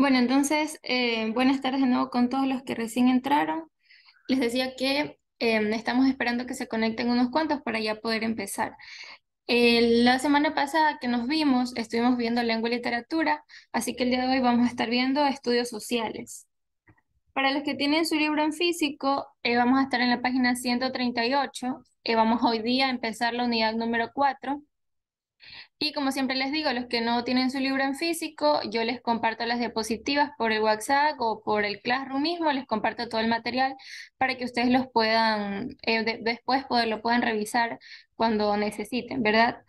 Bueno, entonces, eh, buenas tardes de nuevo con todos los que recién entraron. Les decía que em, estamos esperando que se conecten unos cuantos para ya poder empezar. la semana pasada que nos vimos, estuvimos viendo lengua y literatura, así que el día de hoy vamos a estar viendo estudios sociales. Para los que tienen su libro en físico, eh, vamos a estar en la página 138. Eh, vamos hoy día a empezar la unidad número 4, y como siempre les digo, los que no tienen su libro en físico, yo les comparto las diapositivas por el WhatsApp o por el Classroom mismo, les comparto todo el material para que ustedes los puedan, eh, después lo puedan revisar cuando necesiten, ¿verdad?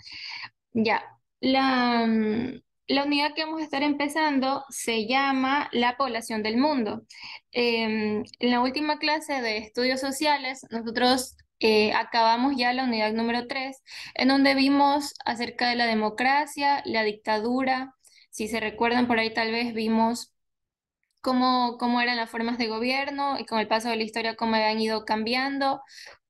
Ya, mm, la, unidad que vamos a estar empezando se llama La población del mundo. Em, en la última clase de estudios sociales, nosotros eh, acabamos ya la unidad número 3, en donde vimos acerca de la democracia, la dictadura, si se recuerdan por ahí tal vez vimos cómo, cómo eran las formas de gobierno y con el paso de la historia cómo habían ido cambiando.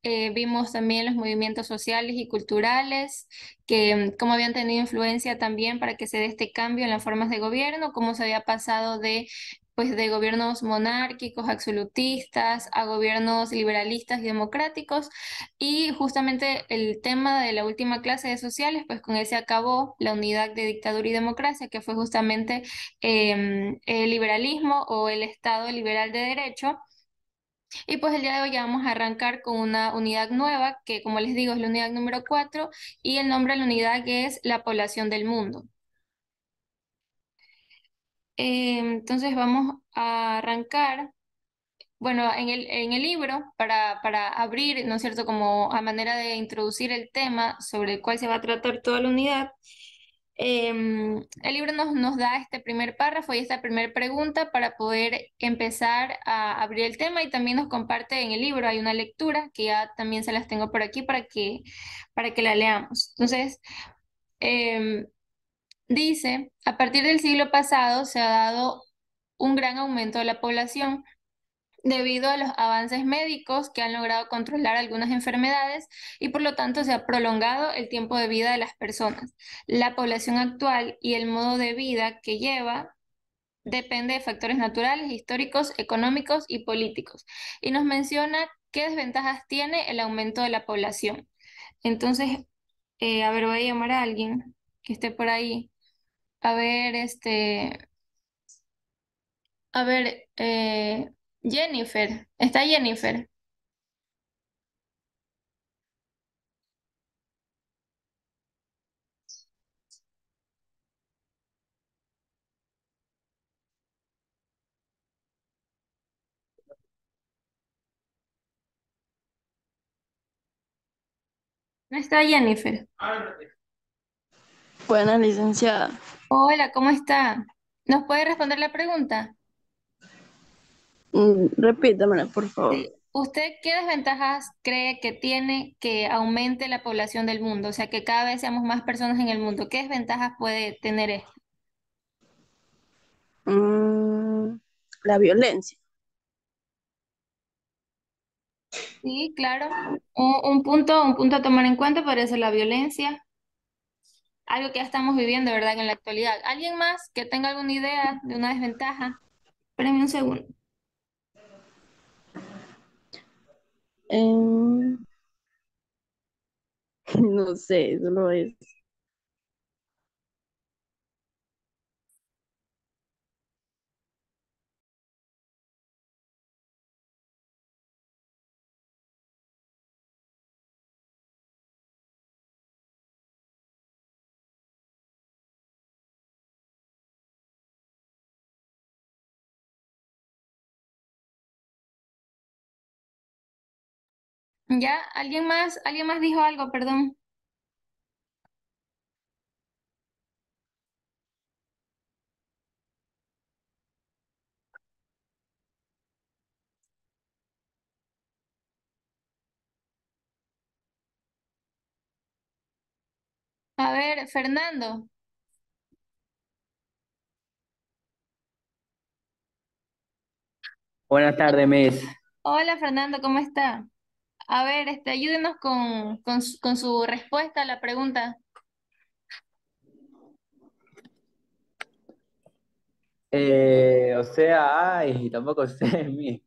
Eh, vimos también los movimientos sociales y culturales, que cómo habían tenido influencia también para que se dé este cambio en las formas de gobierno, cómo se había pasado de pues de gobiernos monárquicos, absolutistas, a gobiernos liberalistas y democráticos. Y justamente el tema de la última clase de sociales, pues con ese acabó la unidad de dictadura y democracia, que fue justamente em, el liberalismo o el Estado liberal de derecho. Y pues el día de hoy ya vamos a arrancar con una unidad nueva, que como les digo es la unidad número 4, y el nombre de la unidad es la población del mundo. Eh, entonces vamos a arrancar, bueno, en el, en el libro, para, para, abrir, ¿no es cierto?, como a manera de introducir el tema sobre el cual se va a tratar toda la unidad. Em, el libro nos, nos da este primer párrafo y esta primera pregunta para poder empezar a abrir el tema y también nos comparte en el libro, hay una lectura que ya también se las tengo por aquí para que, para que la leamos. Entonces, em, Dice, a partir del siglo pasado se ha dado un gran aumento de la población debido a los avances médicos que han logrado controlar algunas enfermedades y por lo tanto se ha prolongado el tiempo de vida de las personas. La población actual y el modo de vida que lleva depende de factores naturales, históricos, económicos y políticos. Y nos menciona qué desventajas tiene el aumento de la población. Entonces, eh, a ver, voy a llamar a alguien que esté por ahí. A ver, este. A ver, eh, Jennifer. Está Jennifer. No está Jennifer. Buena licenciada. Hola, ¿cómo está? ¿Nos puede responder la pregunta? Mm, repítamela, por favor. ¿Usted qué desventajas cree que tiene que aumente la población del mundo? O sea, que cada vez seamos más personas en el mundo. ¿Qué desventajas puede tener esto? Mm, la violencia. Sí, claro. Un, un, punto, un punto a tomar en cuenta parece la violencia algo que ya estamos viviendo, ¿verdad? En la actualidad. ¿Alguien más que tenga alguna idea de una desventaja? Espérenme un segundo. Em, no sé, solo es ¿Ya? ¿Alguien más? ¿Alguien más dijo algo? Perdón. A ver, Fernando. Buenas tardes, mes, Hola, Fernando, ¿cómo está? A ver, este, ayúdenos con, su respuesta a la pregunta. Eh, o sea, ay, tampoco sé, mí.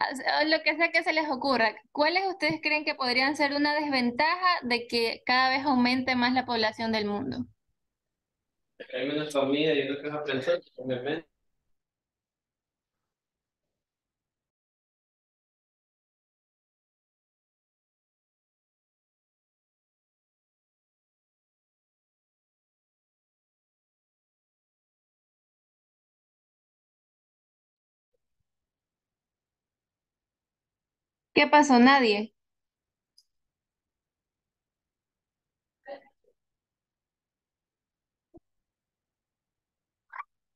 Ah, ah, lo que sea que se les ocurra, ¿cuáles ustedes creen que podrían ser una desventaja de que cada vez aumente más la población del mundo? hay menos familia, yo creo que es aprender, obviamente. ¿Qué pasó? Nadie.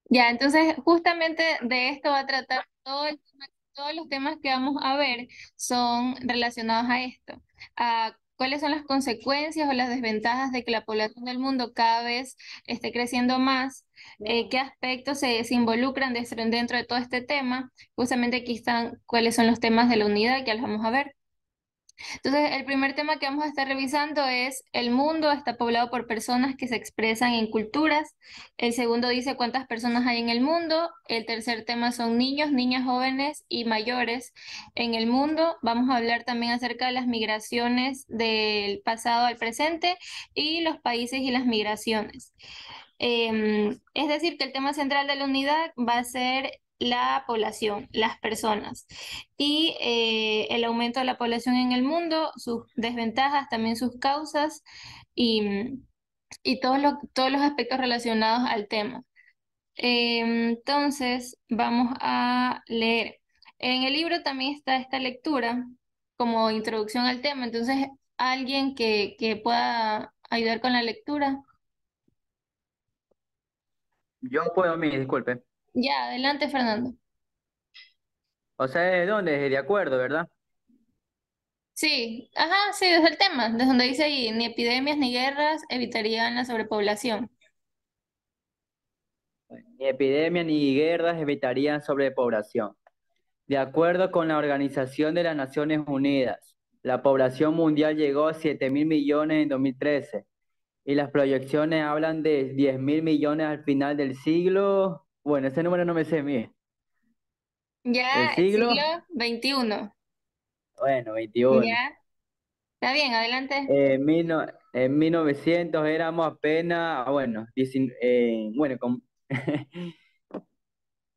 Ya, entonces justamente de esto va a tratar todo el tema, todos los temas que vamos a ver son relacionados a esto, a cuáles son las consecuencias o las desventajas de que la población del mundo cada vez esté creciendo más, eh, qué aspectos se, involucran dentro, de todo este tema. Justamente aquí están cuáles son los temas de la unidad, que ya los vamos a ver. Entonces, el primer tema que vamos a estar revisando es el mundo está poblado por personas que se expresan en culturas. El segundo dice cuántas personas hay en el mundo. El tercer tema son niños, niñas jóvenes y mayores en el mundo. Vamos a hablar también acerca de las migraciones del pasado al presente y los países y las migraciones. Em, es decir, que el tema central de la unidad va a ser la población, las personas. Y eh, el aumento de la población en el mundo, sus desventajas, también sus causas y, mm, y todos, todos los aspectos relacionados al tema. Eh, entonces, vamos a leer. En el libro también está esta lectura como introducción al tema. Entonces, alguien que, que pueda ayudar con la lectura. Yo puedo, mi disculpe. Ya, adelante, Fernando. O sea, ¿de dónde? de acuerdo, ¿verdad? Sí, ajá, sí, desde el tema, desde donde dice ahí, ni epidemias ni guerras evitarían la sobrepoblación. Ni epidemias ni guerras evitarían sobrepoblación. De acuerdo con la Organización de las Naciones Unidas, la población mundial llegó a 7 mil millones en 2013 y las proyecciones hablan de 10 mil millones al final del siglo bueno, ese número no me sé, mire. Ya, ¿El siglo? Bueno, 21. Ya. Está bien, adelante. Eh, en 1900 éramos apenas, ah, bueno, eh, bueno, con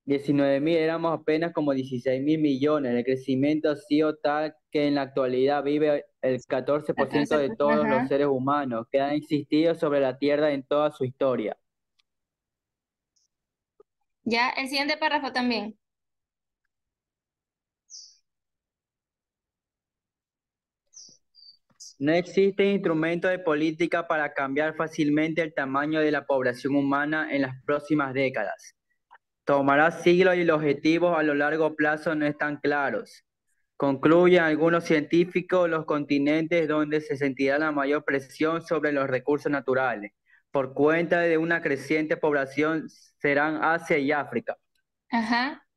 mil éramos apenas como 16 mil millones. El crecimiento ha sido tal que en la actualidad vive el 14% de todos los seres humanos que han existido sobre la Tierra en toda su historia. Ya, el siguiente párrafo también. No existe instrumento de política para cambiar fácilmente el tamaño de la población humana en las próximas décadas. Tomará siglos y los objetivos a lo largo plazo no están claros. Concluyen algunos científicos los continentes donde se sentirá la mayor presión sobre los recursos naturales por cuenta de una creciente población serán Asia y África. Ajá.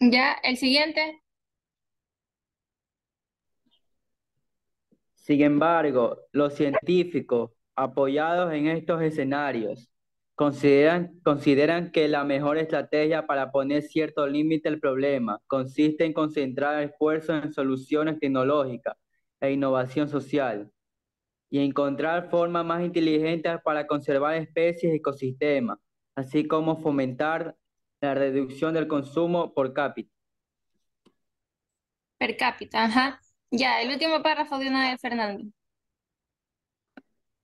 Ya, el siguiente. Sin embargo, los científicos apoyados en estos escenarios Consideran, consideran que la mejor estrategia para poner cierto límite al problema consiste en concentrar esfuerzos en soluciones tecnológicas e innovación social y encontrar formas más inteligentes para conservar especies y ecosistemas, así como fomentar la reducción del consumo por cápita. Per cápita, ajá. Ya, el último párrafo de una de Fernando.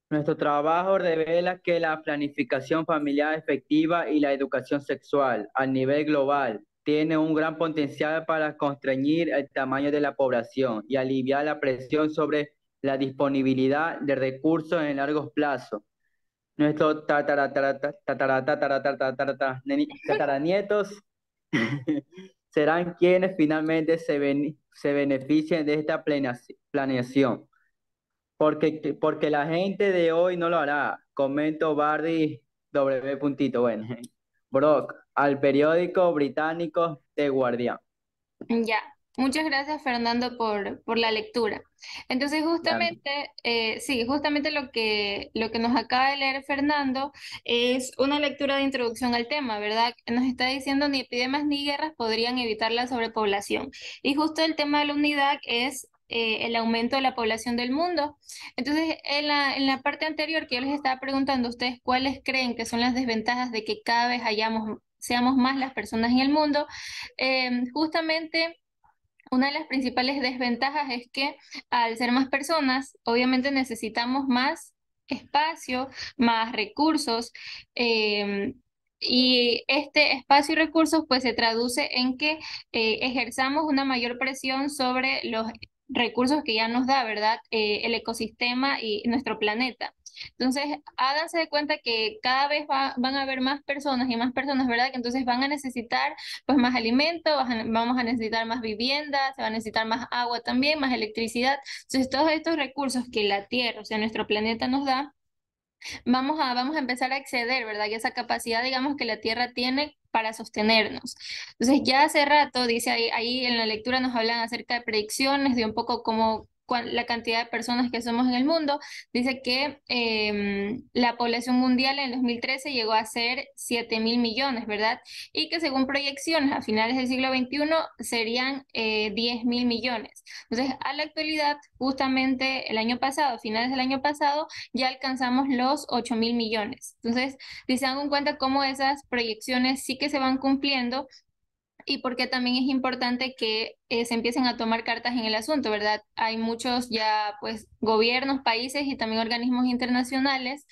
Nuestro trabajo revela que la planificación familiar efectiva y la educación sexual a nivel global tiene un gran potencial para constreñir el tamaño de la población y aliviar la presión sobre la disponibilidad de recursos en largos plazos. Nuestros tataranietos serán quienes finalmente se, beneficien de esta planeación. Porque, porque la gente de hoy no lo hará. Comento Bardi W. Puntito, bueno. Brock, al periódico británico The Guardian. Ya, muchas gracias Fernando por, por la lectura. Entonces, justamente, eh, sí, justamente lo que, lo que nos acaba de leer Fernando es una lectura de introducción al tema, ¿verdad? Nos está diciendo ni epidemias ni guerras podrían evitar la sobrepoblación. Y justo el tema de la unidad es eh, el aumento de la población del mundo. Entonces, en la, parte anterior que yo les estaba preguntando a ustedes cuáles creen que son las desventajas de que cada vez hayamos, seamos más las personas en el mundo, em, justamente... Una de las principales desventajas es que al ser más personas, obviamente necesitamos más espacio, más recursos, em, y este espacio y recursos pues se traduce en que eh, ejerzamos una mayor presión sobre los recursos que ya nos da, ¿verdad? Eh, el ecosistema y nuestro planeta. Entonces, háganse de cuenta que cada vez van a haber más personas y más personas, ¿verdad? Que entonces van a necesitar pues más alimento, vamos a necesitar más vivienda, se va a necesitar más agua también, más electricidad. Entonces, todos estos recursos que la Tierra, o sea, nuestro planeta nos da, vamos a, vamos a empezar a exceder, ¿verdad? Y esa capacidad, digamos, que la Tierra tiene para sostenernos. Entonces, ya hace rato, dice ahí, ahí en la lectura nos hablan acerca de predicciones, de un poco cómo, la cantidad de personas que somos en el mundo, dice que em, la población mundial en 2013 llegó a ser 7 mil millones, ¿verdad? Y que según proyecciones a finales del siglo XXI serían 10 eh, mil millones. Entonces, a la actualidad, justamente el año pasado, a finales del año pasado, ya alcanzamos los 8 mil millones. Entonces, si se dan cuenta cómo esas proyecciones sí que se van cumpliendo y porque también es importante que eh, se empiecen a tomar cartas en el asunto, ¿verdad? Hay muchos ya, pues, gobiernos, países y también organismos internacionales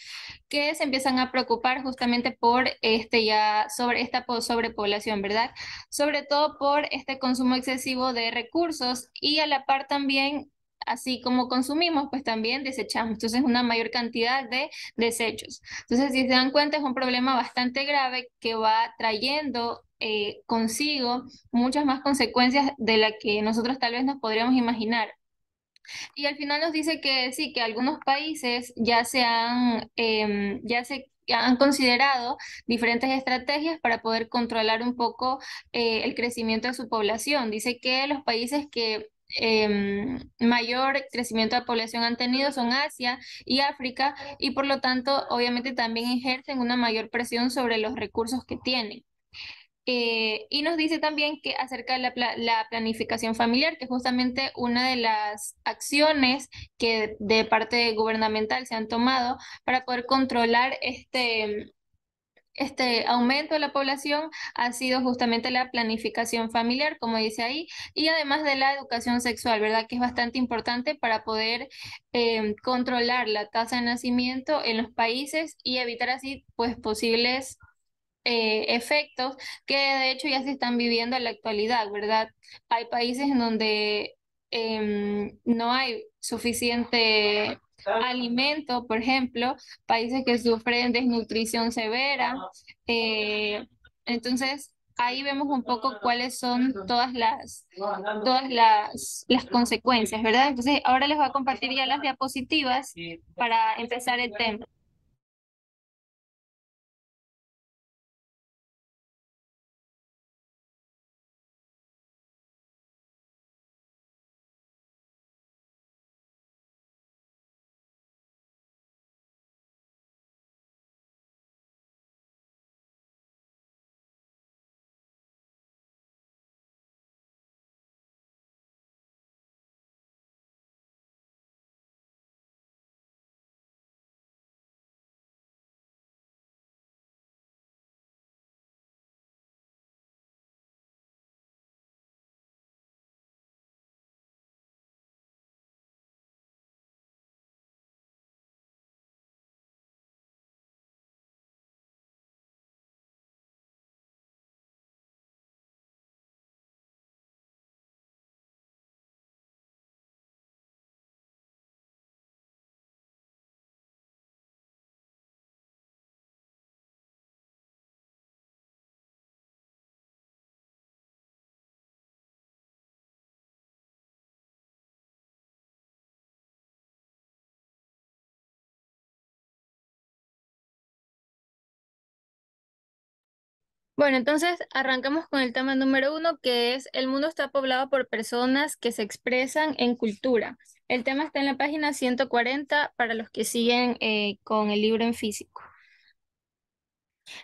que se empiezan a preocupar justamente por este ya sobre esta sobrepoblación, ¿verdad? Sobre todo por este consumo excesivo de recursos y a la par también así como consumimos, pues también desechamos. Entonces, una mayor cantidad de desechos. Entonces, si se dan cuenta, es un problema bastante grave que va trayendo eh, consigo muchas más consecuencias de las que nosotros tal vez nos podríamos imaginar. Y al final nos dice que sí, que algunos países ya se han, em, ya se han considerado diferentes estrategias para poder controlar un poco eh, el crecimiento de su población. Dice que los países que em, mayor crecimiento de población han tenido son Asia y África y por lo tanto obviamente también ejercen una mayor presión sobre los recursos que tienen. Eh, y nos dice también que acerca de la, planificación familiar, que es justamente una de las acciones que de parte gubernamental se han tomado para poder controlar este, este aumento de la población, ha sido justamente la planificación familiar, como dice ahí, y además de la educación sexual, ¿verdad? Que es bastante importante para poder em, controlar la tasa de nacimiento en los países y evitar así pues posibles eh, efectos que de hecho ya se están viviendo en la actualidad, ¿verdad? Hay países en donde em, no hay suficiente alimento, por ejemplo, países que sufren desnutrición severa. Eh, entonces, ahí vemos un poco cuáles son todas las, todas las, las consecuencias, ¿verdad? Entonces, ahora les voy a compartir ya las diapositivas para empezar el tema. Bueno, entonces arrancamos con el tema número uno, que es el mundo está poblado por personas que se expresan en cultura. El tema está en la página 140 para los que siguen eh, con el libro en físico.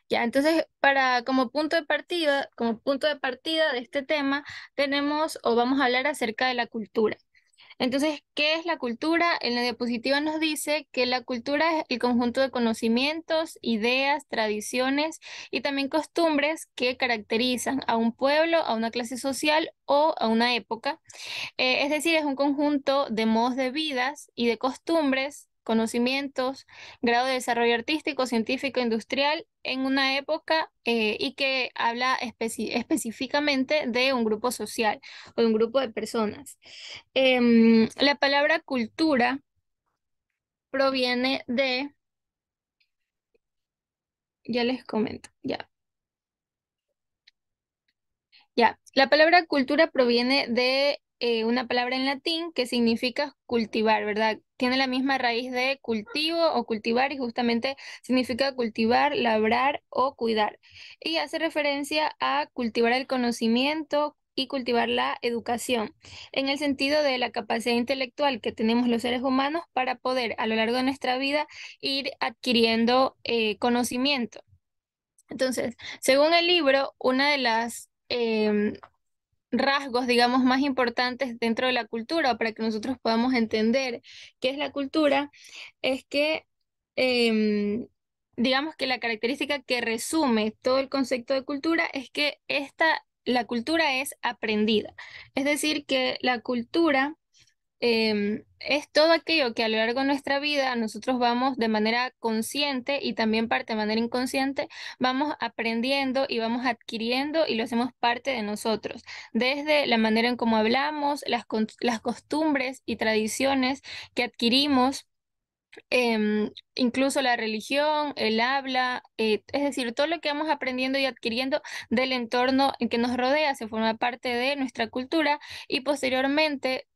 Ya, entonces, para, como punto de partida, como punto de partida de este tema, tenemos o vamos a hablar acerca de la cultura. Entonces, ¿qué es la cultura? En la diapositiva nos dice que la cultura es el conjunto de conocimientos, ideas, tradiciones y también costumbres que caracterizan a un pueblo, a una clase social o a una época. Eh, es decir, es un conjunto de modos de vidas y de costumbres conocimientos, grado de desarrollo artístico, científico, industrial en una época eh, y que habla específicamente de un grupo social o de un grupo de personas. Em, la palabra cultura proviene de, ya les comento, ya. Ya, la palabra cultura proviene de eh, una palabra en latín que significa cultivar, ¿verdad? tiene la misma raíz de cultivo o cultivar y justamente significa cultivar, labrar o cuidar. Y hace referencia a cultivar el conocimiento y cultivar la educación, en el sentido de la capacidad intelectual que tenemos los seres humanos para poder a lo largo de nuestra vida ir adquiriendo eh, conocimiento. Entonces, según el libro, una de las em, rasgos, digamos, más importantes dentro de la cultura para que nosotros podamos entender qué es la cultura, es que, em, digamos que la característica que resume todo el concepto de cultura es que esta, la cultura es aprendida. Es decir, que la cultura Em, es todo aquello que a lo largo de nuestra vida nosotros vamos de manera consciente y también parte de manera inconsciente, vamos aprendiendo y vamos adquiriendo y lo hacemos parte de nosotros, desde la manera en cómo hablamos, las, las costumbres y tradiciones que adquirimos em, incluso la religión, el habla, eh, es decir, todo lo que vamos aprendiendo y adquiriendo del entorno en que nos rodea se forma parte de nuestra cultura y posteriormente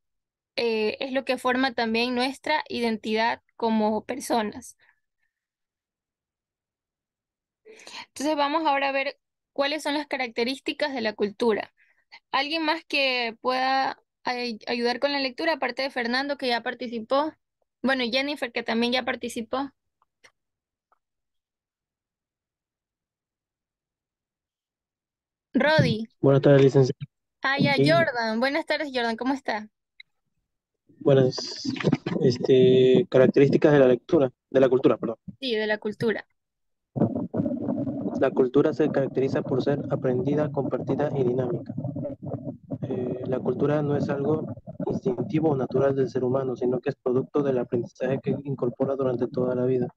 eh, es lo que forma también nuestra identidad como personas. Entonces vamos ahora a ver cuáles son las características de la cultura. ¿Alguien más que pueda ayudar con la lectura, aparte de Fernando que ya participó? Bueno, Jennifer que también ya participó. Rodi. Buenas tardes, licenciado. Ah, Jordan. Buenas tardes, Jordan. ¿Cómo está? buenas este, características de la lectura, de la cultura, perdón. Sí, de la cultura. La cultura se caracteriza por ser aprendida, compartida y dinámica. Eh, la cultura no es algo instintivo o natural del ser humano, sino que es producto del aprendizaje que incorpora durante toda la vida.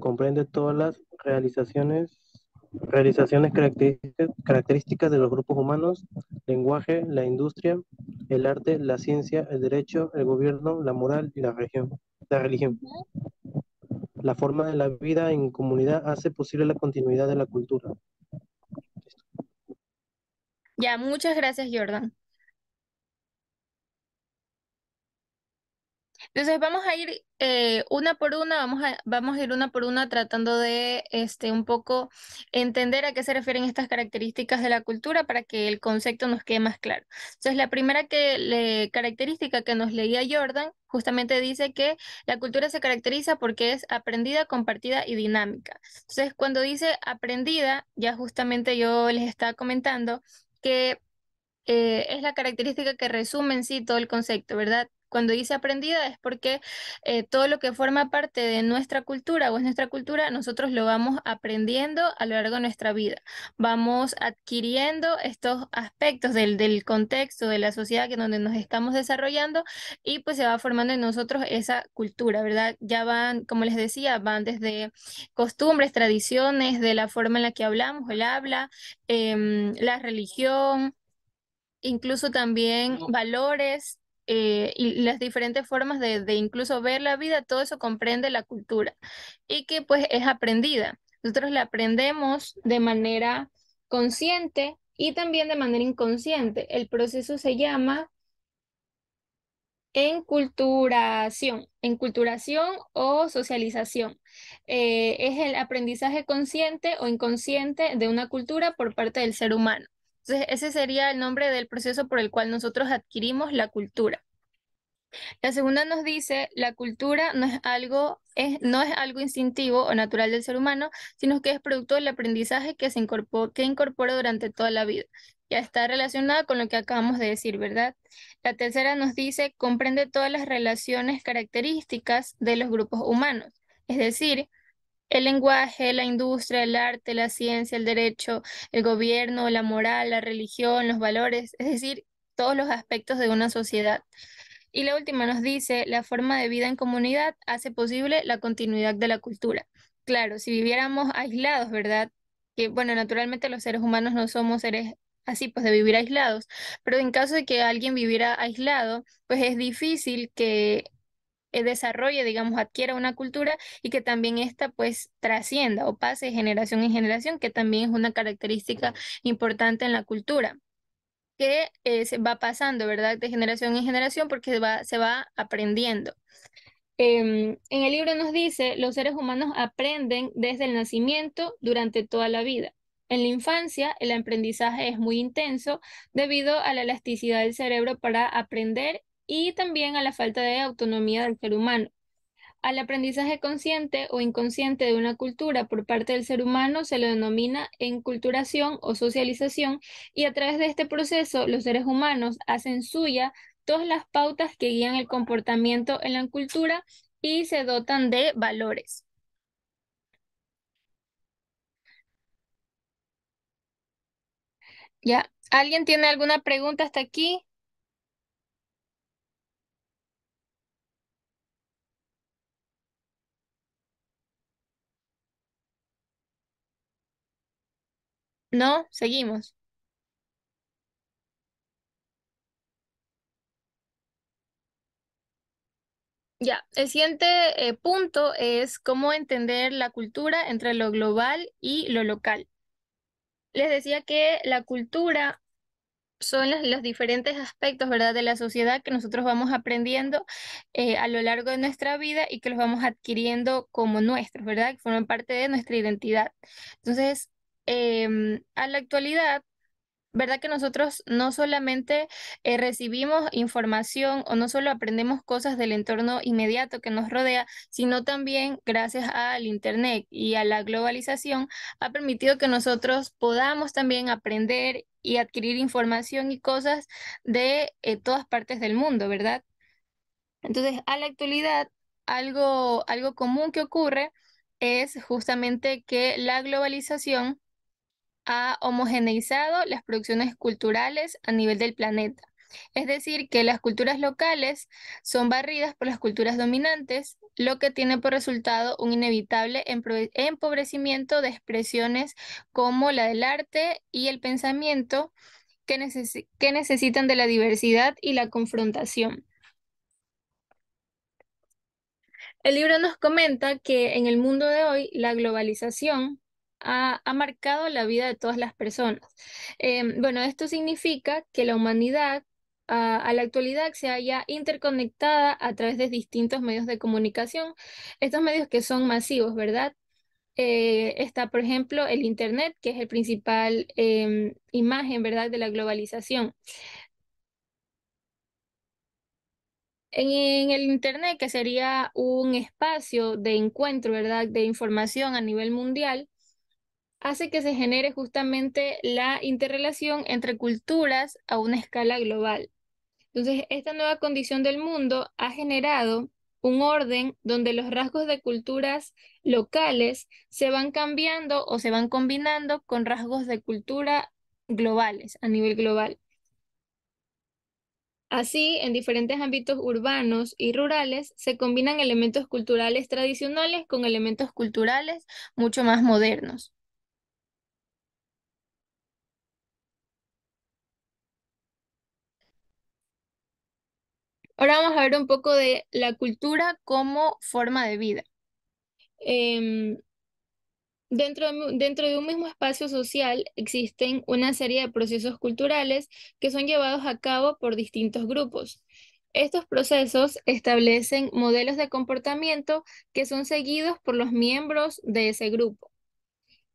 Comprende todas las realizaciones Realizaciones características, de los grupos humanos, lenguaje, la industria, el arte, la ciencia, el derecho, el gobierno, la moral y la religión. La, religión. la forma de la vida en comunidad hace posible la continuidad de la cultura. Ya, muchas gracias, Jordan. Entonces vamos a ir eh, una por una, vamos a, vamos a ir una por una tratando de este, un poco entender a qué se refieren estas características de la cultura para que el concepto nos quede más claro. Entonces la primera que característica que nos leía Jordan justamente dice que la cultura se caracteriza porque es aprendida, compartida y dinámica. Entonces cuando dice aprendida, ya justamente yo les estaba comentando que eh, es la característica que resume en sí todo el concepto, ¿verdad? Cuando dice aprendida es porque eh, todo lo que forma parte de nuestra cultura o es nuestra cultura, nosotros lo vamos aprendiendo a lo largo de nuestra vida. Vamos adquiriendo estos aspectos del, del contexto de la sociedad que donde nos estamos desarrollando y pues se va formando en nosotros esa cultura, ¿verdad? Ya van, como les decía, van desde costumbres, tradiciones, de la forma en la que hablamos, el habla, em, la religión, incluso también valores eh, y las diferentes formas de, incluso ver la vida, todo eso comprende la cultura y que pues es aprendida. Nosotros la aprendemos de manera consciente y también de manera inconsciente. El proceso se llama enculturación, enculturación o socialización. Eh, es el aprendizaje consciente o inconsciente de una cultura por parte del ser humano. Entonces, ese sería el nombre del proceso por el cual nosotros adquirimos la cultura. La segunda nos dice, la cultura no es algo, no es algo instintivo o natural del ser humano, sino que es producto del aprendizaje que se incorpora durante toda la vida. Ya está relacionada con lo que acabamos de decir, ¿verdad? La tercera nos dice, comprende todas las relaciones características de los grupos humanos. Es decir, el lenguaje, la industria, el arte, la ciencia, el derecho, el gobierno, la moral, la religión, los valores, es decir, todos los aspectos de una sociedad. Y la última nos dice, la forma de vida en comunidad hace posible la continuidad de la cultura. Claro, si viviéramos aislados, ¿verdad? Que bueno, naturalmente los seres humanos no somos seres así, pues de vivir aislados, pero en caso de que alguien viviera aislado, pues es difícil que eh, desarrolle, digamos, adquiera una cultura y que también esta pues trascienda o pase generación en generación, que también es una característica importante en la cultura que eh, se va pasando, ¿verdad? De generación en generación porque se va, se va aprendiendo. Em, en el libro nos dice, los seres humanos aprenden desde el nacimiento durante toda la vida. En la infancia, el aprendizaje es muy intenso debido a la elasticidad del cerebro para aprender y también a la falta de autonomía del ser humano. Al aprendizaje consciente o inconsciente de una cultura por parte del ser humano se lo denomina enculturación o socialización y a través de este proceso los seres humanos hacen suya todas las pautas que guían el comportamiento en la cultura y se dotan de valores. ¿Ya? ¿Alguien tiene alguna pregunta hasta aquí? No, seguimos. Ya, el siguiente eh, punto es cómo entender la cultura entre lo global y lo local. Les decía que la cultura son los, diferentes aspectos, ¿verdad?, de la sociedad que nosotros vamos aprendiendo eh, a lo largo de nuestra vida y que los vamos adquiriendo como nuestros, ¿verdad?, que forman parte de nuestra identidad. Entonces, Em, a la actualidad, ¿verdad que nosotros no solamente eh, recibimos información o no solo aprendemos cosas del entorno inmediato que nos rodea, sino también gracias al Internet y a la globalización ha permitido que nosotros podamos también aprender y adquirir información y cosas de eh, todas partes del mundo, ¿verdad? Entonces, a la actualidad, algo, algo común que ocurre es justamente que la globalización ha homogeneizado las producciones culturales a nivel del planeta. Es decir, que las culturas locales son barridas por las culturas dominantes, lo que tiene por resultado un inevitable empobrecimiento de expresiones como la del arte y el pensamiento que, necesitan de la diversidad y la confrontación. El libro nos comenta que en el mundo de hoy la globalización ha, marcado la vida de todas las personas. Em, bueno, esto significa que la humanidad a, la actualidad se haya interconectada a través de distintos medios de comunicación, estos medios que son masivos, ¿verdad? Eh, está, por ejemplo, el Internet, que es el principal em, imagen, ¿verdad?, de la globalización. En el Internet, que sería un espacio de encuentro, ¿verdad?, de información a nivel mundial, hace que se genere justamente la interrelación entre culturas a una escala global. Entonces, esta nueva condición del mundo ha generado un orden donde los rasgos de culturas locales se van cambiando o se van combinando con rasgos de cultura globales, a nivel global. Así, en diferentes ámbitos urbanos y rurales se combinan elementos culturales tradicionales con elementos culturales mucho más modernos. Ahora vamos a ver un poco de la cultura como forma de vida. Em, dentro, dentro de un mismo espacio social existen una serie de procesos culturales que son llevados a cabo por distintos grupos. Estos procesos establecen modelos de comportamiento que son seguidos por los miembros de ese grupo.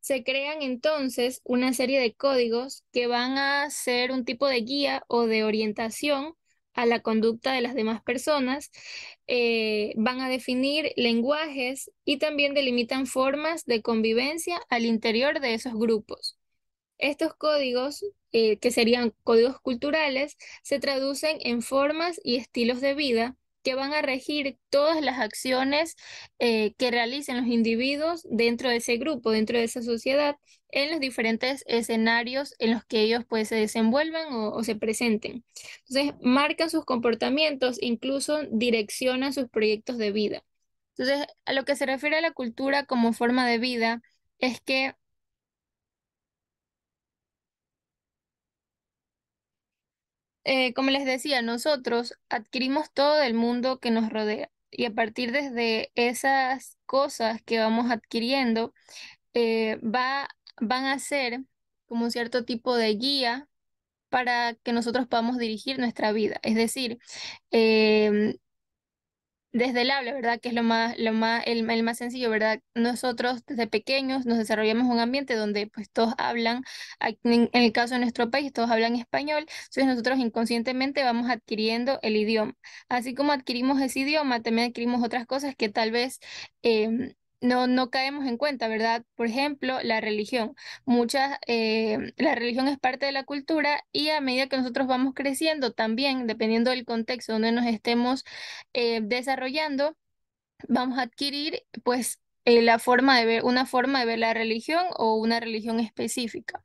Se crean entonces una serie de códigos que van a ser un tipo de guía o de orientación a la conducta de las demás personas, eh, van a definir lenguajes y también delimitan formas de convivencia al interior de esos grupos. Estos códigos, eh, que serían códigos culturales, se traducen en formas y estilos de vida que van a regir todas las acciones eh, que realicen los individuos dentro de ese grupo, dentro de esa sociedad, en los diferentes escenarios en los que ellos pues se desenvuelvan o, se presenten. Entonces, marcan sus comportamientos, incluso direccionan sus proyectos de vida. Entonces, a lo que se refiere a la cultura como forma de vida es que eh, como les decía, nosotros adquirimos todo el mundo que nos rodea y a partir de esas cosas que vamos adquiriendo eh, va va van a ser como un cierto tipo de guía para que nosotros podamos dirigir nuestra vida. Es decir, em, desde el habla, ¿verdad? Que es lo más, lo más, el, más sencillo, ¿verdad? Nosotros desde pequeños nos desarrollamos un ambiente donde pues todos hablan, en, el caso de nuestro país, todos hablan español, entonces nosotros inconscientemente vamos adquiriendo el idioma. Así como adquirimos ese idioma, también adquirimos otras cosas que tal vez em, no, no caemos en cuenta, ¿verdad? Por ejemplo, la religión. Muchas, em, la religión es parte de la cultura y a medida que nosotros vamos creciendo también, dependiendo del contexto donde nos estemos eh, desarrollando, vamos a adquirir pues eh, la forma de ver, una forma de ver la religión o una religión específica.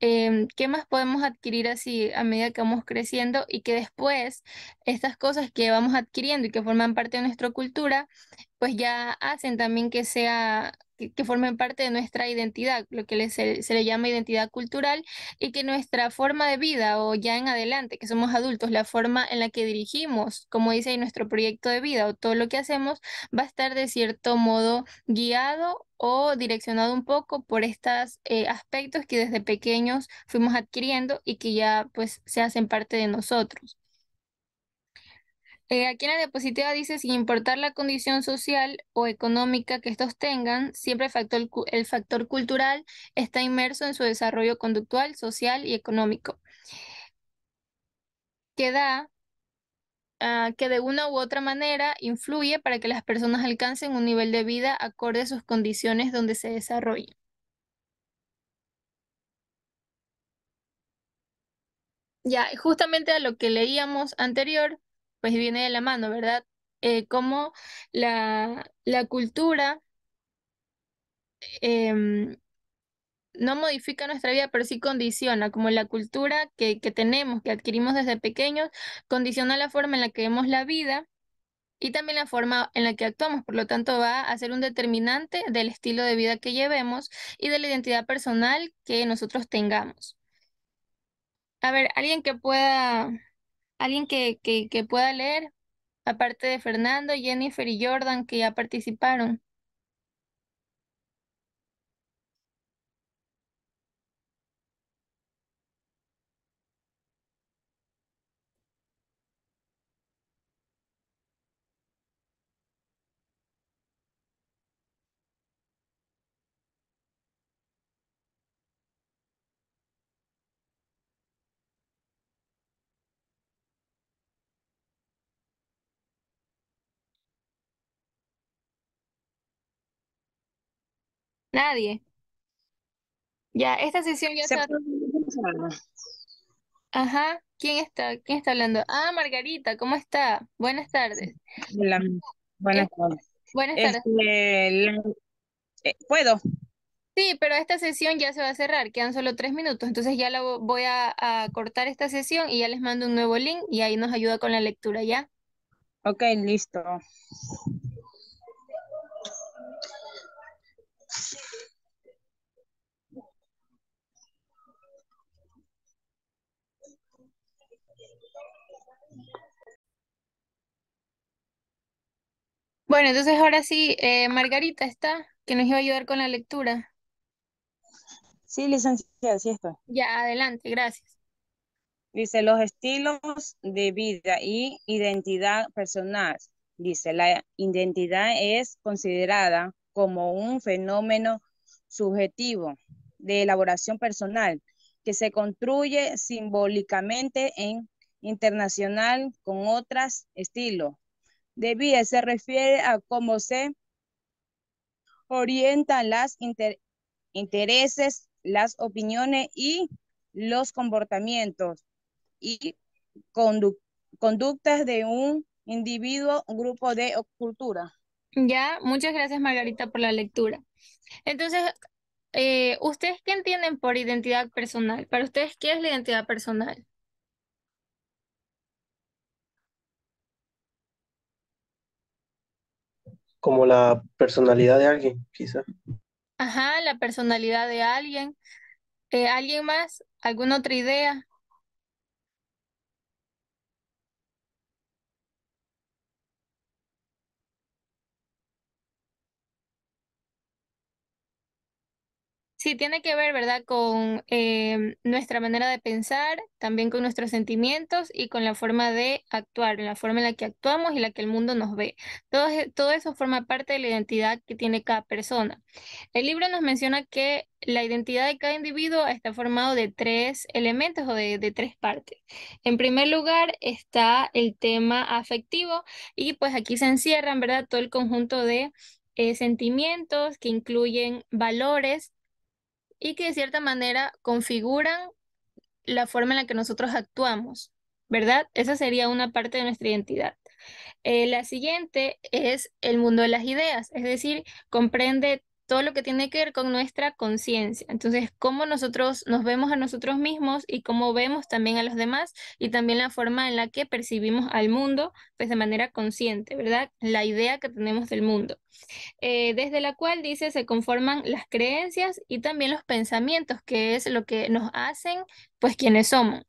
Em, ¿Qué más podemos adquirir así a medida que vamos creciendo y que después estas cosas que vamos adquiriendo y que forman parte de nuestra cultura, pues ya hacen también que sea que, formen parte de nuestra identidad, lo que se, le llama identidad cultural, y que nuestra forma de vida o ya en adelante, que somos adultos, la forma en la que dirigimos, como dice ahí, nuestro proyecto de vida o todo lo que hacemos, va a estar de cierto modo guiado o direccionado un poco por estos eh, aspectos que desde pequeños fuimos adquiriendo y que ya pues se hacen parte de nosotros. Eh, aquí en la diapositiva dice, sin importar la condición social o económica que estos tengan, siempre el factor, cultural está inmerso en su desarrollo conductual, social y económico. Que da ah, que de una u otra manera influye para que las personas alcancen un nivel de vida acorde a sus condiciones donde se desarrollen. Ya, justamente a lo que leíamos anterior, pues viene de la mano, ¿verdad? Eh, cómo la, la cultura em, no modifica nuestra vida, pero sí condiciona, como la cultura que, que tenemos, que adquirimos desde pequeños, condiciona la forma en la que vemos la vida y también la forma en la que actuamos. Por lo tanto, va a ser un determinante del estilo de vida que llevemos y de la identidad personal que nosotros tengamos. A ver, alguien que pueda alguien que, que, pueda leer, aparte de Fernando, Jennifer y Jordan, que ya participaron. Nadie. Ya, esta sesión ya Se está. Ajá. ¿Quién está? ¿Quién está hablando? Ah, Margarita, ¿cómo está? Buenas tardes. buenas este, tardes. Buenas tardes. Este, eh, ¿puedo? Sí, pero esta sesión ya se va a cerrar, quedan solo tres minutos, entonces ya la voy a, a cortar esta sesión y ya les mando un nuevo link y ahí nos ayuda con la lectura, ¿ya? Ok, listo. Bueno, entonces ahora sí, eh, Margarita está, que nos iba a ayudar con la lectura. Sí, licenciada, sí está. Ya, adelante, gracias. Dice, los estilos de vida y identidad personal. Dice, la identidad es considerada como un fenómeno subjetivo de elaboración personal que se construye simbólicamente en internacional con otros estilos debía se refiere a cómo se orientan los intereses, las opiniones y los comportamientos y conductas de un individuo, grupo de cultura. Ya, muchas gracias Margarita por la lectura. Entonces, eh, ¿ustedes qué entienden por identidad personal? Para ustedes, ¿qué es la identidad personal? como la personalidad de alguien, quizá. Ajá, la personalidad de alguien. Eh, ¿Alguien más? ¿Alguna otra idea? Sí, tiene que ver, ¿verdad?, con em, nuestra manera de pensar, también con nuestros sentimientos y con la forma de actuar, la forma en la que actuamos y la que el mundo nos ve. Todo, e, todo eso forma parte de la identidad que tiene cada persona. El libro nos menciona que la identidad de cada individuo está formado de tres elementos o de, tres partes. En primer lugar está el tema afectivo y pues aquí se encierran, ¿verdad? Todo el conjunto de eh, sentimientos que incluyen valores, y que de cierta manera configuran la forma en la que nosotros actuamos, ¿verdad? Esa sería una parte de nuestra identidad. Eh, la siguiente es el mundo de las ideas, es decir, comprende todo lo que tiene que ver con nuestra conciencia. Entonces, cómo nosotros nos vemos a nosotros mismos y cómo vemos también a los demás y también la forma en la que percibimos al mundo, pues de manera consciente, ¿verdad? La idea que tenemos del mundo. Eh, desde la cual, dice, se conforman las creencias y también los pensamientos, que es lo que nos hacen, pues, quienes somos.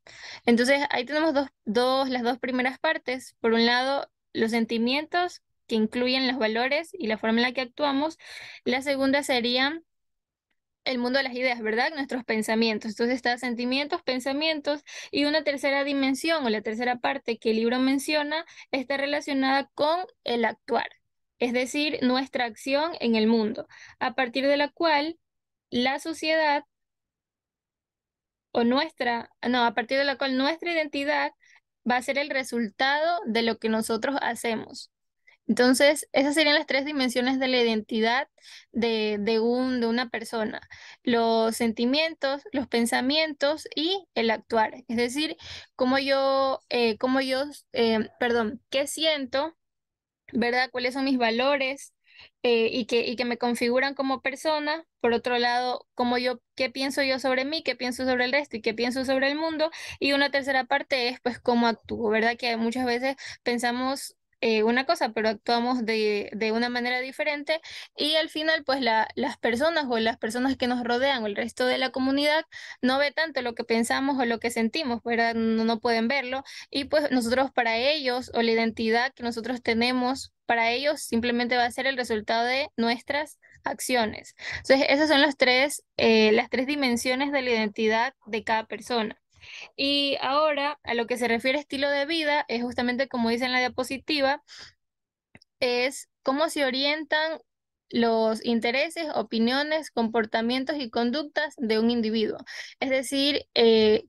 Entonces, ahí tenemos dos, dos, las dos primeras partes. Por un lado, los sentimientos que incluyen los valores y la forma en la que actuamos. La segunda sería el mundo de las ideas, ¿verdad? Nuestros pensamientos. Entonces está sentimientos, pensamientos y una tercera dimensión o la tercera parte que el libro menciona está relacionada con el actuar, es decir, nuestra acción en el mundo, a partir de la cual la sociedad o nuestra, no, a partir de la cual nuestra identidad va a ser el resultado de lo que nosotros hacemos. Entonces, esas serían las tres dimensiones de la identidad de, de, un, de una persona, los sentimientos, los pensamientos y el actuar. Es decir, cómo yo, eh, yo eh, perdón, qué siento, ¿verdad? ¿Cuáles son mis valores? Eh, y, que, que me configuran como persona, por otro lado, como yo, qué pienso yo sobre mí, qué pienso sobre el resto y qué pienso sobre el mundo, y una tercera parte es pues cómo actúo, ¿verdad? Que muchas veces pensamos eh, una cosa, pero actuamos de, una manera diferente y al final pues las personas o las personas que nos rodean o el resto de la comunidad no ve tanto lo que pensamos o lo que sentimos, pero No, pueden verlo y pues nosotros para ellos o la identidad que nosotros tenemos para ellos simplemente va a ser el resultado de nuestras acciones. Entonces, esas son los tres, eh, las tres dimensiones de la identidad de cada persona. Y ahora, a lo que se refiere estilo de vida, es justamente como dice en la diapositiva, es cómo se orientan los intereses, opiniones, comportamientos y conductas de un individuo. Es decir, eh,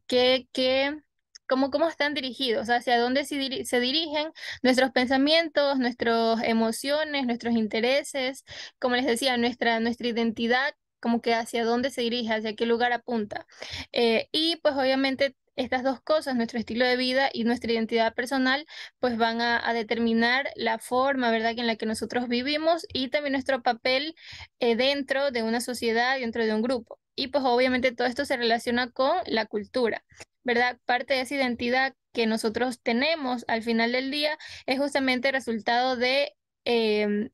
cómo, están dirigidos, hacia dónde se, dirigen nuestros pensamientos, nuestras emociones, nuestros intereses, como les decía, nuestra, nuestra identidad como que hacia dónde se dirige, hacia qué lugar apunta. Eh, y pues obviamente estas dos cosas, nuestro estilo de vida y nuestra identidad personal, pues van a, determinar la forma, ¿verdad?, en la que nosotros vivimos y también nuestro papel eh, dentro de una sociedad, dentro de un grupo. Y pues obviamente todo esto se relaciona con la cultura, ¿verdad? Parte de esa identidad que nosotros tenemos al final del día es justamente el resultado de em,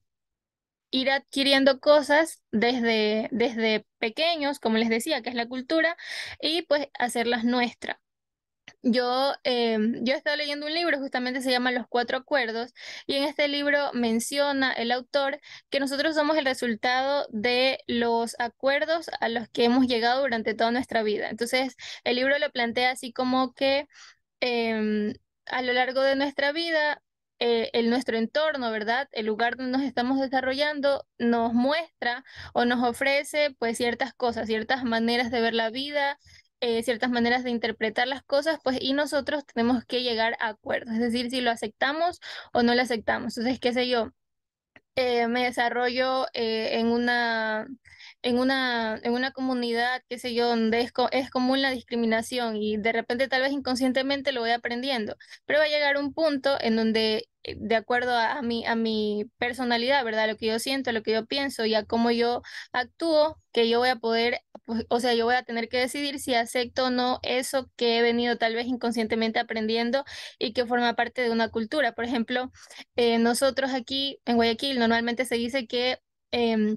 ir adquiriendo cosas desde, desde pequeños, como les decía, que es la cultura, y pues hacerlas nuestra. Yo, em, yo he estado leyendo un libro, justamente se llama Los Cuatro Acuerdos, y en este libro menciona el autor que nosotros somos el resultado de los acuerdos a los que hemos llegado durante toda nuestra vida. Entonces, el libro lo plantea así como que em, a lo largo de nuestra vida eh, el, nuestro entorno, ¿verdad? El lugar donde nos estamos desarrollando nos muestra o nos ofrece pues ciertas cosas, ciertas maneras de ver la vida, eh, ciertas maneras de interpretar las cosas, pues y nosotros tenemos que llegar a acuerdos, es decir, si lo aceptamos o no lo aceptamos. Entonces, qué sé yo, eh, me desarrollo en una en una, en una comunidad, qué sé yo, donde es, común la discriminación y de repente tal vez inconscientemente lo voy aprendiendo, pero va a llegar un punto en donde eh, de acuerdo a, mi, a mi personalidad, ¿verdad? Lo que yo siento, lo que yo pienso y a cómo yo actúo, que yo voy a poder, pues, o sea, yo voy a tener que decidir si acepto o no eso que he venido tal vez inconscientemente aprendiendo y que forma parte de una cultura. Por ejemplo, eh, nosotros aquí en Guayaquil normalmente se dice que... Em,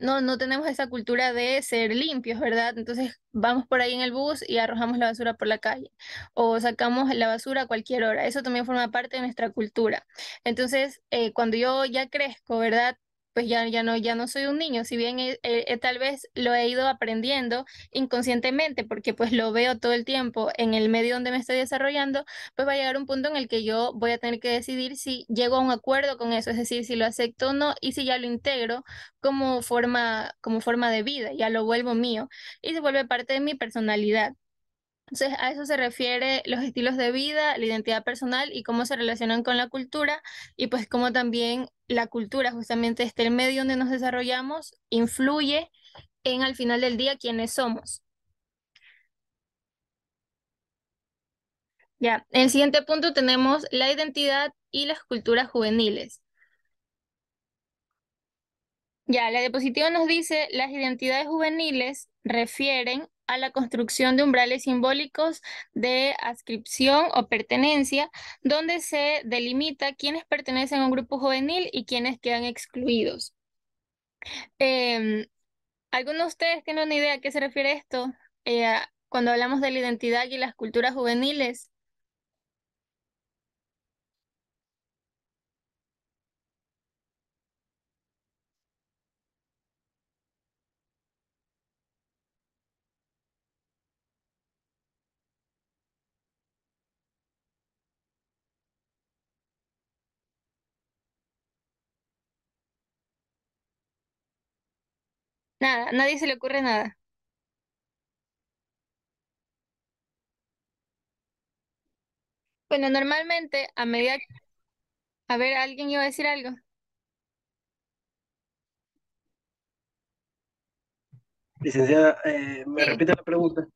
no, no tenemos esa cultura de ser limpios, ¿verdad? Entonces vamos por ahí en el bus y arrojamos la basura por la calle o sacamos la basura a cualquier hora. Eso también forma parte de nuestra cultura. Entonces, eh, cuando yo ya crezco, ¿verdad? pues ya, ya, no, ya no soy un niño, si bien eh, eh, eh, tal vez lo he ido aprendiendo inconscientemente porque pues lo veo todo el tiempo en el medio donde me estoy desarrollando, pues va a llegar un punto en el que yo voy a tener que decidir si llego a un acuerdo con eso, es decir, si lo acepto o no y si ya lo integro como forma, como forma de vida, ya lo vuelvo mío y se vuelve parte de mi personalidad. Entonces, a eso se refiere los estilos de vida, la identidad personal y cómo se relacionan con la cultura y pues cómo también la cultura, justamente este el medio donde nos desarrollamos, influye en al final del día quiénes somos. Ya, en el siguiente punto tenemos la identidad y las culturas juveniles. Ya, la diapositiva nos dice, las identidades juveniles refieren a la construcción de umbrales simbólicos de adscripción o pertenencia, donde se delimita quiénes pertenecen a un grupo juvenil y quiénes quedan excluidos. Algunos em, ¿Alguno de ustedes tiene una idea a qué se refiere esto eh, cuando hablamos de la identidad y las culturas juveniles? Nada, nadie se le ocurre nada. Bueno, normalmente a medida A ver, alguien iba a decir algo. Licenciada, eh, ¿me repite la pregunta?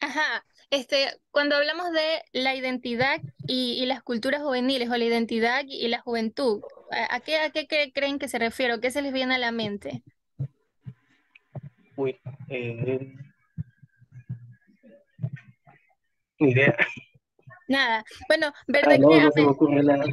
Ajá, este, cuando hablamos de la identidad y, las culturas juveniles o la identidad y, la juventud, ¿a qué, a qué creen que se refiere qué se les viene a la mente? Pues, eh, idea. Nada. Bueno, verdad ah, que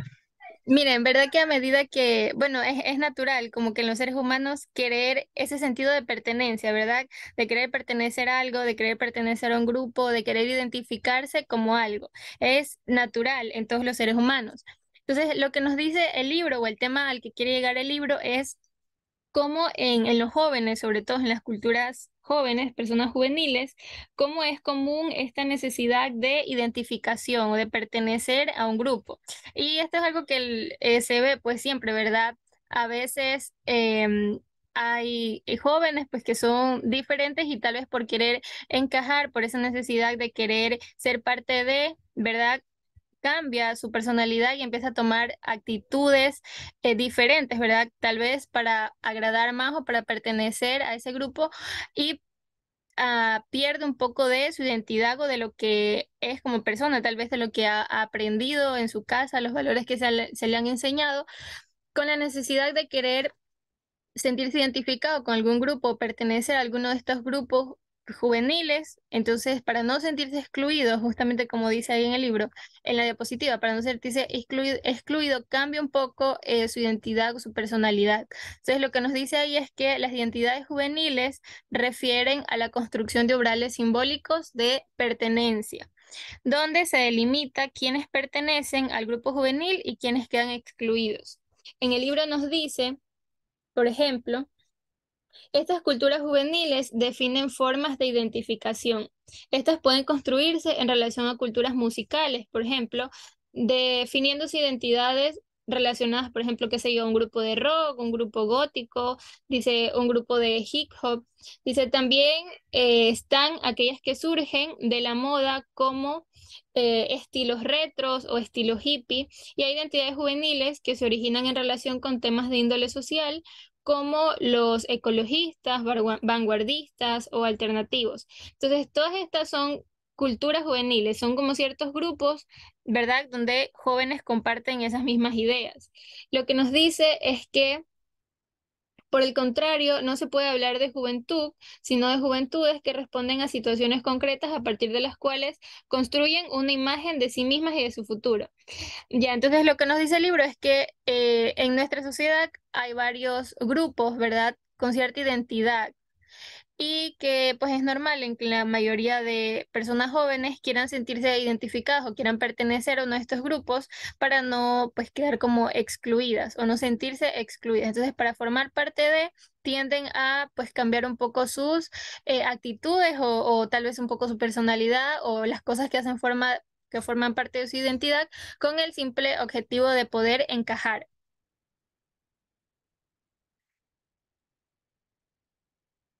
Miren, verdad que a medida que, bueno, es, es, natural como que en los seres humanos querer ese sentido de pertenencia, ¿verdad? De querer pertenecer a algo, de querer pertenecer a un grupo, de querer identificarse como algo. Es natural en todos los seres humanos. Entonces, lo que nos dice el libro o el tema al que quiere llegar el libro es cómo en, los jóvenes, sobre todo en las culturas jóvenes, personas juveniles, cómo es común esta necesidad de identificación o de pertenecer a un grupo. Y esto es algo que el, eh, se ve pues siempre, ¿verdad? A veces em, hay eh, jóvenes pues que son diferentes y tal vez por querer encajar, por esa necesidad de querer ser parte de, ¿verdad? cambia su personalidad y empieza a tomar actitudes eh, diferentes, ¿verdad? Tal vez para agradar más o para pertenecer a ese grupo y ah, pierde un poco de su identidad o de lo que es como persona, tal vez de lo que ha, aprendido en su casa, los valores que se, le han enseñado, con la necesidad de querer sentirse identificado con algún grupo, pertenecer a alguno de estos grupos juveniles, entonces para no sentirse excluidos justamente como dice ahí en el libro, en la diapositiva, para no sentirse excluido, cambia un poco eh, su identidad o su personalidad. Entonces lo que nos dice ahí es que las identidades juveniles refieren a la construcción de orales simbólicos de pertenencia donde se delimita quiénes pertenecen al grupo juvenil y quiénes quedan excluidos. En el libro nos dice, por ejemplo, estas culturas juveniles definen formas de identificación. Estas pueden construirse en relación a culturas musicales, por ejemplo, definiéndose identidades relacionadas, por ejemplo, que se yo, un grupo de rock, un grupo gótico, dice un grupo de hip hop. Dice también eh, están aquellas que surgen de la moda como eh, estilos retros o estilos hippie y hay identidades juveniles que se originan en relación con temas de índole social como los ecologistas, vanguardistas o alternativos. Entonces, todas estas son culturas juveniles, son como ciertos grupos, ¿verdad?, donde jóvenes comparten esas mismas ideas. Lo que nos dice es que por el contrario, no se puede hablar de juventud, sino de juventudes que responden a situaciones concretas a partir de las cuales construyen una imagen de sí mismas y de su futuro. Ya, entonces lo que nos dice el libro es que eh, en nuestra sociedad hay varios grupos, ¿verdad? Con cierta identidad y que pues es normal en que la mayoría de personas jóvenes quieran sentirse identificadas o quieran pertenecer a uno de estos grupos para no pues quedar como excluidas o no sentirse excluidas. Entonces, para formar parte de tienden a pues cambiar un poco sus eh, actitudes o, tal vez un poco su personalidad o las cosas que hacen forma que forman parte de su identidad con el simple objetivo de poder encajar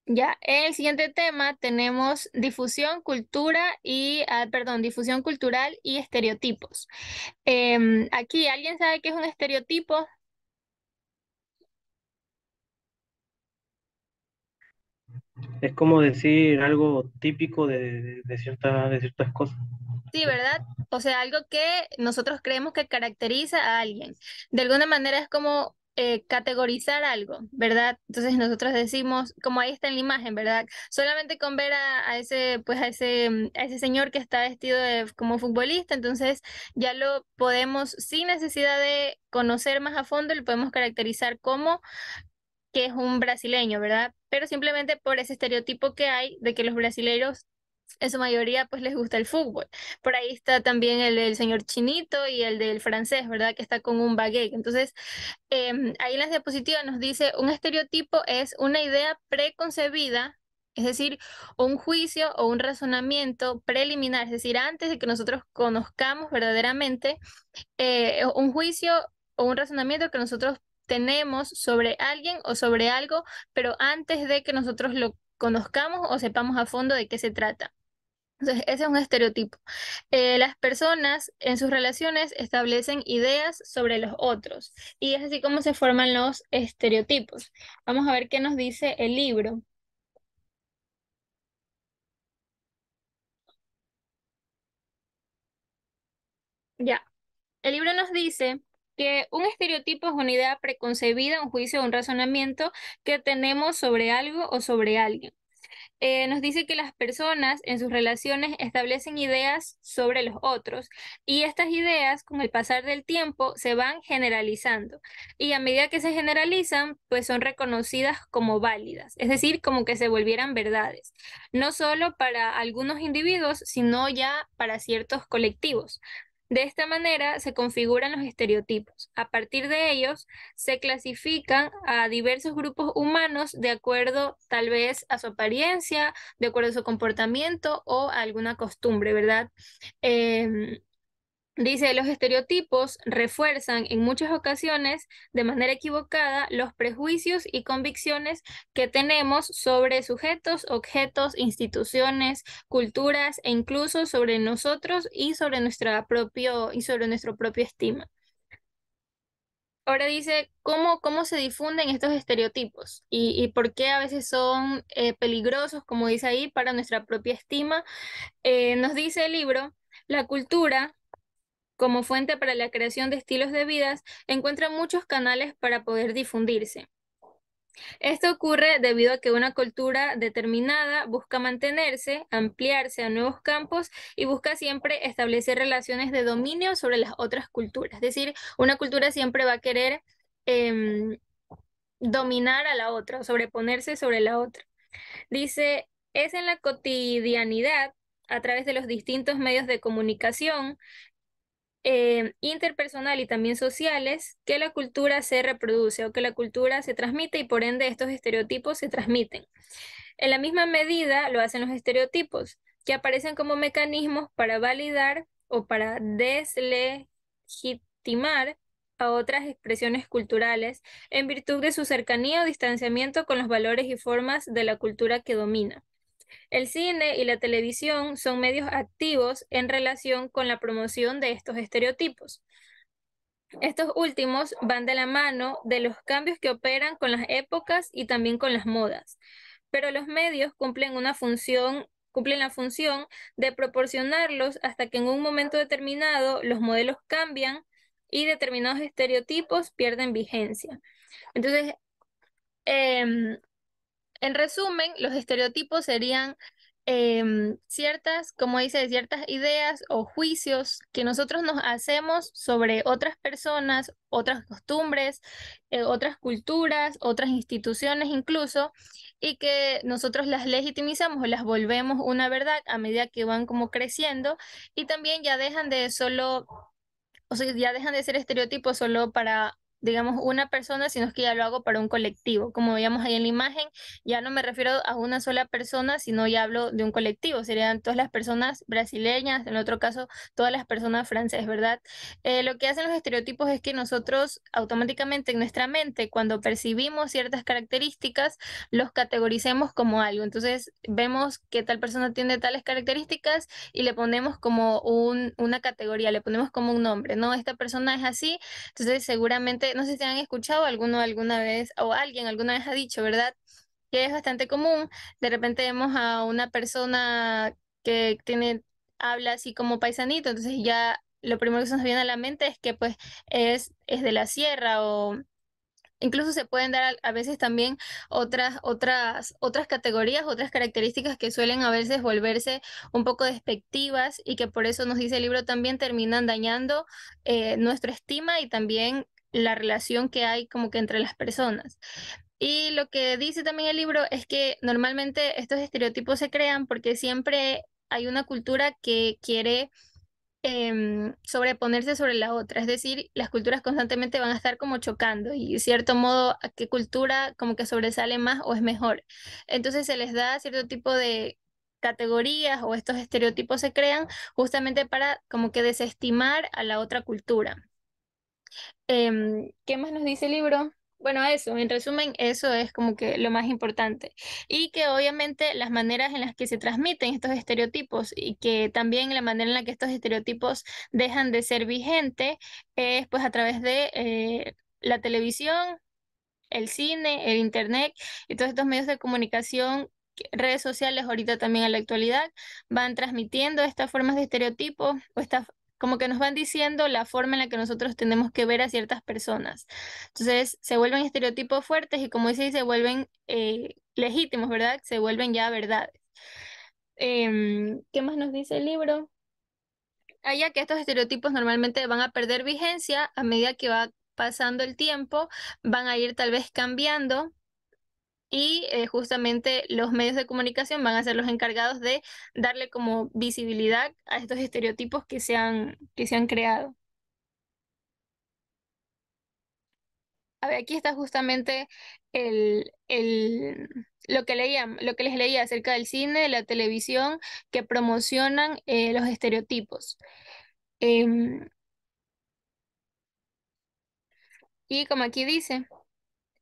Ya, el siguiente tema tenemos difusión, cultura y, ah, perdón, difusión cultural y estereotipos. Em, aquí, ¿alguien sabe qué es un estereotipo? Es como decir algo típico de, de ciertas cosas. Sí, ¿verdad? O sea, algo que nosotros creemos que caracteriza a alguien. De alguna manera es como eh, categorizar algo, ¿verdad? Entonces nosotros decimos, como ahí está en la imagen, ¿verdad? Solamente con ver a, ese, pues a ese, mm, a ese señor que está vestido como futbolista, entonces ya lo podemos, sin necesidad de conocer más a fondo, lo podemos caracterizar como que es un brasileño, ¿verdad? Pero simplemente por ese estereotipo que hay de que los brasileños en su mayoría pues les gusta el fútbol. Por ahí está también el del señor chinito y el del francés, ¿verdad? Que está con un baguette. Entonces, eh, ahí en las diapositivas nos dice, un estereotipo es una idea preconcebida, es decir, un juicio o un razonamiento preliminar, es decir, antes de que nosotros conozcamos verdaderamente eh, un juicio o un razonamiento que nosotros tenemos sobre alguien o sobre algo, pero antes de que nosotros lo conozcamos o sepamos a fondo de qué se trata. Entonces, ese es un estereotipo. Eh, las personas en sus relaciones establecen ideas sobre los otros y es así como se forman los estereotipos. Vamos a ver qué nos dice el libro. Ya, el libro nos dice que un estereotipo es una idea preconcebida, un juicio o un razonamiento que tenemos sobre algo o sobre alguien. Eh, nos dice que las personas en sus relaciones establecen ideas sobre los otros y estas ideas con el pasar del tiempo se van generalizando y a medida que se generalizan pues son reconocidas como válidas, es decir, como que se volvieran verdades, no solo para algunos individuos, sino ya para ciertos colectivos. De esta manera se configuran los estereotipos. A partir de ellos se clasifican a diversos grupos humanos de acuerdo tal vez a su apariencia, de acuerdo a su comportamiento o a alguna costumbre, ¿verdad? Em, Dice, los estereotipos refuerzan en muchas ocasiones de manera equivocada los prejuicios y convicciones que tenemos sobre sujetos, objetos, instituciones, culturas e incluso sobre nosotros y sobre, nuestra propia y sobre nuestro propio estima. Ahora dice, ¿cómo, cómo se difunden estos estereotipos y, por qué a veces son eh, peligrosos, como dice ahí, para nuestra propia estima? Eh, nos dice el libro, la cultura como fuente para la creación de estilos de vidas, encuentra muchos canales para poder difundirse. Esto ocurre debido a que una cultura determinada busca mantenerse, ampliarse a nuevos campos y busca siempre establecer relaciones de dominio sobre las otras culturas. Es decir, una cultura siempre va a querer em, dominar a la otra sobreponerse sobre la otra. Dice, es en la cotidianidad a través de los distintos medios de comunicación, eh, interpersonal y también sociales que la cultura se reproduce o que la cultura se transmite y por ende estos estereotipos se transmiten. En la misma medida lo hacen los estereotipos, que aparecen como mecanismos para validar o para deslegitimar a otras expresiones culturales en virtud de su cercanía o distanciamiento con los valores y formas de la cultura que domina. El cine y la televisión son medios activos en relación con la promoción de estos estereotipos. Estos últimos van de la mano de los cambios que operan con las épocas y también con las modas. Pero los medios cumplen una función cumplen la función de proporcionarlos hasta que en un momento determinado los modelos cambian y determinados estereotipos pierden vigencia. Entonces, eh, en resumen, los estereotipos serían em, ciertas, como dice, ciertas ideas o juicios que nosotros nos hacemos sobre otras personas, otras costumbres, eh, otras culturas, otras instituciones incluso, y que nosotros las legitimizamos o las volvemos una verdad a medida que van como creciendo y también ya dejan de solo, o sea, ya dejan de ser estereotipos solo para digamos, una persona, sino que ya lo hago para un colectivo. Como veíamos ahí en la imagen, ya no me refiero a una sola persona, sino ya hablo de un colectivo. Serían todas las personas brasileñas, en otro caso, todas las personas francesas, ¿verdad? Eh, lo que hacen los estereotipos es que nosotros automáticamente en nuestra mente, cuando percibimos ciertas características, los categoricemos como algo. Entonces, vemos que tal persona tiene tales características y le ponemos como un, una categoría, le ponemos como un nombre, ¿no? Esta persona es así, entonces seguramente no sé si han escuchado alguno alguna vez o alguien alguna vez ha dicho, ¿verdad? Que es bastante común. De repente vemos a una persona que tiene, habla así como paisanito, entonces ya lo primero que se nos viene a la mente es que pues es, es de la sierra o incluso se pueden dar a, veces también otras, otras, otras categorías, otras características que suelen a veces volverse un poco despectivas y que por eso nos dice el libro también terminan dañando eh, nuestra estima y también la relación que hay como que entre las personas. Y lo que dice también el libro es que normalmente estos estereotipos se crean porque siempre hay una cultura que quiere em, sobreponerse sobre la otra, es decir, las culturas constantemente van a estar como chocando y de cierto modo a qué cultura como que sobresale más o es mejor. Entonces se les da cierto tipo de categorías o estos estereotipos se crean justamente para como que desestimar a la otra cultura. Em, ¿Qué más nos dice el libro? Bueno, eso, en resumen, eso es como que lo más importante. Y que obviamente las maneras en las que se transmiten estos estereotipos y que también la manera en la que estos estereotipos dejan de ser vigentes es pues a través de eh, la televisión, el cine, el internet y todos estos medios de comunicación redes sociales ahorita también en la actualidad van transmitiendo estas formas de estereotipos o estas como que nos van diciendo la forma en la que nosotros tenemos que ver a ciertas personas. Entonces se vuelven estereotipos fuertes y como dice, se vuelven eh, legítimos, ¿verdad? Se vuelven ya verdades. Em, ¿Qué más nos dice el libro? Allá que estos estereotipos normalmente van a perder vigencia a medida que va pasando el tiempo, van a ir tal vez cambiando y eh, justamente los medios de comunicación van a ser los encargados de darle como visibilidad a estos estereotipos que se han, que creado. A ver, aquí está justamente el, lo, que lo que les leía acerca del cine, de la televisión, que promocionan eh, los estereotipos. Em, y como aquí dice,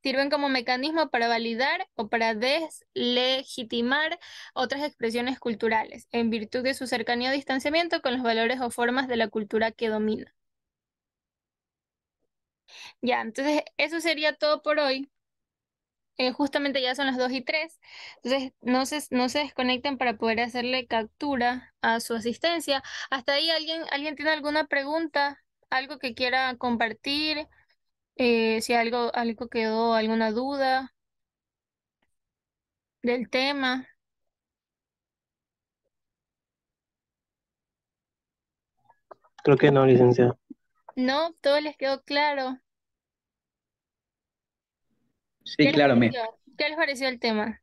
sirven como mecanismo para validar o para deslegitimar otras expresiones culturales, en virtud de su cercanía o distanciamiento con los valores o formas de la cultura que domina. Ya, entonces eso sería todo por hoy. Eh, justamente ya son las 2 y 3, entonces no se, no se desconecten para poder hacerle captura a su asistencia. Hasta ahí, ¿alguien, ¿alguien tiene alguna pregunta? ¿Algo que quiera compartir? Eh, si algo, algo quedó, alguna duda del tema. Creo que no, licenciado. No, todo les quedó claro. Sí, claro. me ¿Qué les pareció el tema?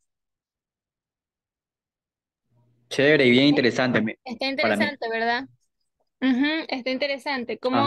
Chévere y bien interesante. Está interesante, ¿verdad? está interesante. ¿Cómo,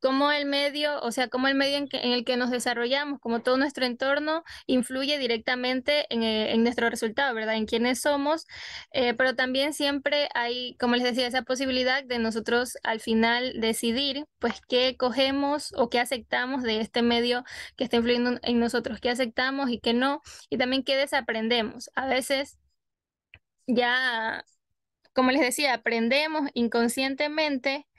cómo el medio, o sea, como el medio en, el que nos desarrollamos, como todo nuestro entorno, influye directamente en, eh, en nuestro resultado, ¿verdad? En quiénes somos, eh, pero también siempre hay, como les decía, esa posibilidad de nosotros al final decidir, pues, qué cogemos o qué aceptamos de este medio que está influyendo en nosotros, qué aceptamos y qué no, y también qué desaprendemos. A veces ya como les decía, aprendemos inconscientemente